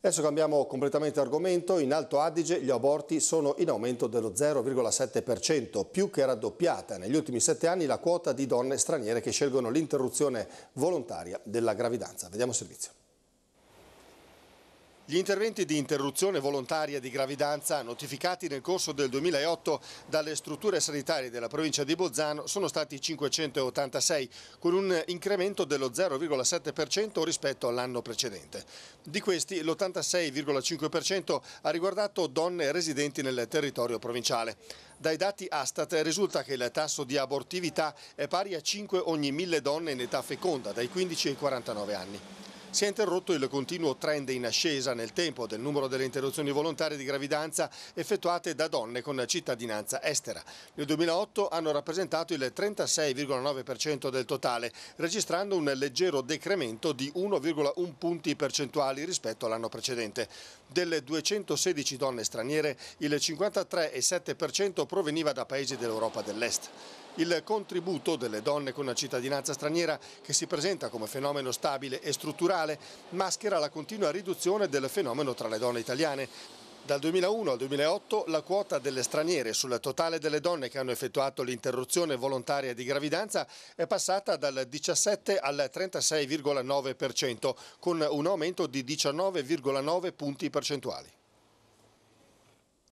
Adesso cambiamo completamente argomento. In Alto Adige gli aborti sono in aumento dello 0,7%, più che raddoppiata negli ultimi sette anni la quota di donne straniere che scelgono l'interruzione volontaria della gravidanza. Vediamo il servizio. Gli interventi di interruzione volontaria di gravidanza notificati nel corso del 2008 dalle strutture sanitarie della provincia di Bolzano sono stati 586, con un incremento dello 0,7% rispetto all'anno precedente. Di questi l'86,5% ha riguardato donne residenti nel territorio provinciale. Dai dati Astat risulta che il tasso di abortività è pari a 5 ogni 1000 donne in età feconda, dai 15 ai 49 anni. Si è interrotto il continuo trend in ascesa nel tempo del numero delle interruzioni volontarie di gravidanza effettuate da donne con cittadinanza estera. Nel 2008 hanno rappresentato il 36,9% del totale, registrando un leggero decremento di 1,1 punti percentuali rispetto all'anno precedente. Delle 216 donne straniere, il 53,7% proveniva da paesi dell'Europa dell'Est. Il contributo delle donne con una cittadinanza straniera che si presenta come fenomeno stabile e strutturale maschera la continua riduzione del fenomeno tra le donne italiane, dal 2001 al 2008 la quota delle straniere sul totale delle donne che hanno effettuato l'interruzione volontaria di gravidanza è passata dal 17 al 36,9%, con un aumento di 19,9 punti percentuali.